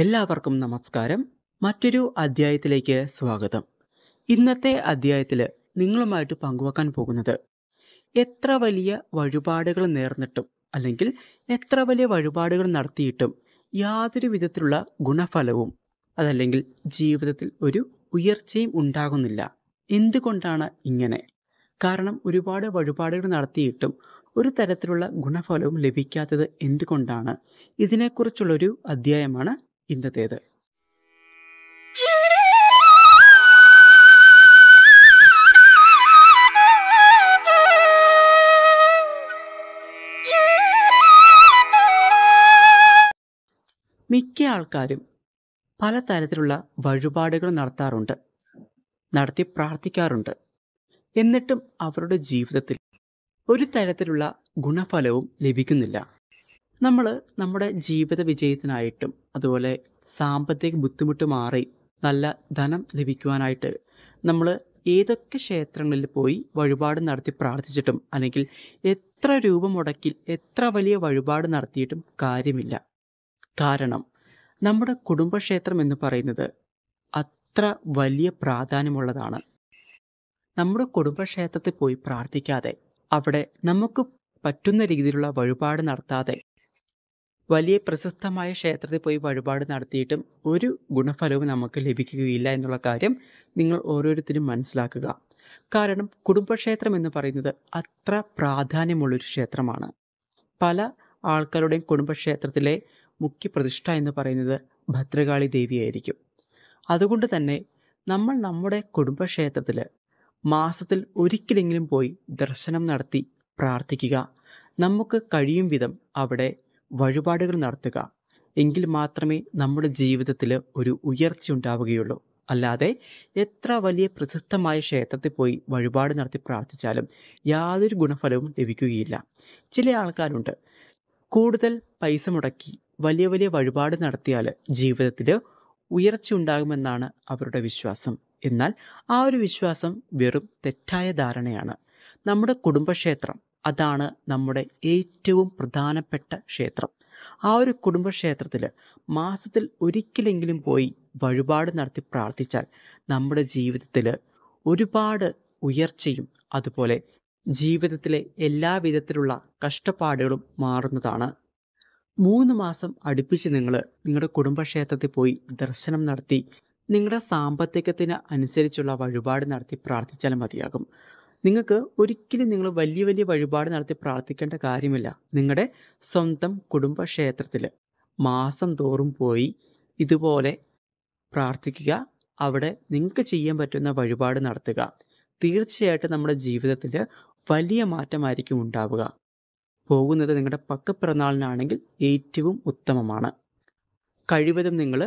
എല്ലാവർക്കും നമസ്കാരം മറ്റൊരു അധ്യായത്തിലേക്ക് സ്വാഗതം ഇന്നത്തെ അധ്യായത്തിൽ നിങ്ങളുമായിട്ട് പങ്കുവെക്കാൻ പോകുന്നത് എത്ര വലിയ വഴിപാടുകൾ നേർന്നിട്ടും അല്ലെങ്കിൽ എത്ര വലിയ വഴിപാടുകൾ നടത്തിയിട്ടും യാതൊരു വിധത്തിലുള്ള ഗുണഫലവും അതല്ലെങ്കിൽ ജീവിതത്തിൽ ഒരു ഉയർച്ചയും ഉണ്ടാകുന്നില്ല എന്തുകൊണ്ടാണ് ഇങ്ങനെ കാരണം ഒരുപാട് വഴിപാടുകൾ നടത്തിയിട്ടും ഒരു തരത്തിലുള്ള ഗുണഫലവും ലഭിക്കാത്തത് എന്തുകൊണ്ടാണ് ഇതിനെക്കുറിച്ചുള്ളൊരു അധ്യായമാണ് ഇന്നത്തേത് മിക്ക ആൾക്കാരും പല തരത്തിലുള്ള വഴിപാടുകൾ നടത്താറുണ്ട് നടത്തി പ്രാർത്ഥിക്കാറുണ്ട് എന്നിട്ടും അവരുടെ ജീവിതത്തിൽ ഒരു തരത്തിലുള്ള ഗുണഫലവും ലഭിക്കുന്നില്ല നമ്മൾ നമ്മുടെ ജീവിത വിജയത്തിനായിട്ടും അതുപോലെ സാമ്പത്തിക ബുദ്ധിമുട്ട് മാറി നല്ല ധനം ലഭിക്കുവാനായിട്ട് നമ്മൾ ഏതൊക്കെ ക്ഷേത്രങ്ങളിൽ പോയി വഴിപാട് നടത്തി പ്രാർത്ഥിച്ചിട്ടും അല്ലെങ്കിൽ എത്ര രൂപ മുടക്കിൽ എത്ര വലിയ വഴിപാട് നടത്തിയിട്ടും കാര്യമില്ല കാരണം നമ്മുടെ കുടുംബക്ഷേത്രം എന്ന് പറയുന്നത് അത്ര വലിയ പ്രാധാന്യമുള്ളതാണ് നമ്മുടെ കുടുംബക്ഷേത്രത്തിൽ പോയി പ്രാർത്ഥിക്കാതെ അവിടെ നമുക്ക് പറ്റുന്ന രീതിയിലുള്ള വഴിപാട് നടത്താതെ വലിയ പ്രശസ്തമായ ക്ഷേത്രത്തിൽ പോയി വഴിപാട് നടത്തിയിട്ടും ഒരു ഗുണഫലവും നമുക്ക് ലഭിക്കുകയില്ല എന്നുള്ള കാര്യം നിങ്ങൾ ഓരോരുത്തരും മനസ്സിലാക്കുക കാരണം കുടുംബക്ഷേത്രം എന്ന് പറയുന്നത് അത്ര പ്രാധാന്യമുള്ളൊരു ക്ഷേത്രമാണ് പല ആൾക്കാരുടെയും കുടുംബക്ഷേത്രത്തിലെ മുഖ്യ പ്രതിഷ്ഠ എന്ന് പറയുന്നത് ഭദ്രകാളി ദേവിയായിരിക്കും അതുകൊണ്ട് തന്നെ നമ്മൾ നമ്മുടെ കുടുംബക്ഷേത്രത്തിൽ മാസത്തിൽ ഒരിക്കലെങ്കിലും പോയി ദർശനം നടത്തി പ്രാർത്ഥിക്കുക നമുക്ക് കഴിയും വിധം അവിടെ വഴിപാടുകൾ നടത്തുക എങ്കിൽ മാത്രമേ നമ്മുടെ ജീവിതത്തിൽ ഒരു ഉയർച്ച ഉണ്ടാവുകയുള്ളൂ അല്ലാതെ എത്ര വലിയ പ്രസിദ്ധമായ ക്ഷേത്രത്തിൽ പോയി വഴിപാട് നടത്തി പ്രാർത്ഥിച്ചാലും യാതൊരു ഗുണഫലവും ലഭിക്കുകയില്ല ചില ആൾക്കാരുണ്ട് കൂടുതൽ പൈസ മുടക്കി വലിയ വലിയ വഴിപാട് നടത്തിയാൽ ജീവിതത്തിൽ ഉയർച്ച ഉണ്ടാകുമെന്നാണ് അവരുടെ വിശ്വാസം എന്നാൽ ആ ഒരു വിശ്വാസം വെറും തെറ്റായ ധാരണയാണ് നമ്മുടെ കുടുംബക്ഷേത്രം അതാണ് നമ്മുടെ ഏറ്റവും പ്രധാനപ്പെട്ട ക്ഷേത്രം ആ ഒരു കുടുംബക്ഷേത്രത്തിൽ മാസത്തിൽ ഒരിക്കലെങ്കിലും പോയി വഴിപാട് നടത്തി പ്രാർത്ഥിച്ചാൽ നമ്മുടെ ജീവിതത്തിൽ ഒരുപാട് ഉയർച്ചയും അതുപോലെ ജീവിതത്തിലെ എല്ലാ വിധത്തിലുള്ള കഷ്ടപ്പാടുകളും മാറുന്നതാണ് മൂന്ന് മാസം അടുപ്പിച്ച് നിങ്ങൾ നിങ്ങളുടെ കുടുംബക്ഷേത്രത്തിൽ പോയി ദർശനം നടത്തി നിങ്ങളുടെ സാമ്പത്തികത്തിന് അനുസരിച്ചുള്ള വഴിപാട് നടത്തി പ്രാർത്ഥിച്ചാൽ മതിയാകും നിങ്ങൾക്ക് ഒരിക്കലും നിങ്ങൾ വലിയ വലിയ വഴിപാട് നടത്തി പ്രാർത്ഥിക്കേണ്ട കാര്യമില്ല നിങ്ങളുടെ സ്വന്തം കുടുംബക്ഷേത്രത്തിൽ മാസം തോറും പോയി ഇതുപോലെ പ്രാർത്ഥിക്കുക അവിടെ നിങ്ങൾക്ക് ചെയ്യാൻ പറ്റുന്ന വഴിപാട് നടത്തുക തീർച്ചയായിട്ടും നമ്മുടെ ജീവിതത്തിൽ വലിയ മാറ്റമായിരിക്കും ഉണ്ടാവുക പോകുന്നത് നിങ്ങളുടെ പക്കപ്പിറന്നാളിനാണെങ്കിൽ ഏറ്റവും ഉത്തമമാണ് കഴിവതും നിങ്ങൾ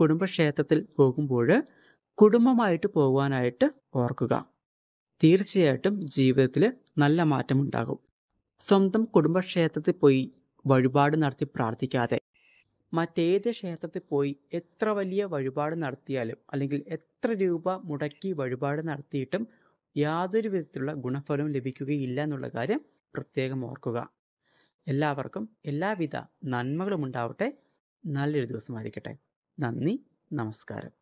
കുടുംബക്ഷേത്രത്തിൽ പോകുമ്പോൾ കുടുംബമായിട്ട് പോകുവാനായിട്ട് ഓർക്കുക തീർച്ചയായിട്ടും ജീവിതത്തിൽ നല്ല മാറ്റമുണ്ടാകും സ്വന്തം കുടുംബക്ഷേത്രത്തിൽ പോയി വഴിപാട് നടത്തി പ്രാർത്ഥിക്കാതെ മറ്റേത് ക്ഷേത്രത്തിൽ പോയി എത്ര വലിയ വഴിപാട് നടത്തിയാലും അല്ലെങ്കിൽ എത്ര രൂപ മുടക്കി വഴിപാട് നടത്തിയിട്ടും യാതൊരു വിധത്തിലുള്ള ഗുണഫലം ലഭിക്കുകയില്ല എന്നുള്ള കാര്യം പ്രത്യേകം ഓർക്കുക എല്ലാവർക്കും എല്ലാവിധ നന്മകളും ഉണ്ടാവട്ടെ നല്ലൊരു ദിവസമായിരിക്കട്ടെ നന്ദി നമസ്കാരം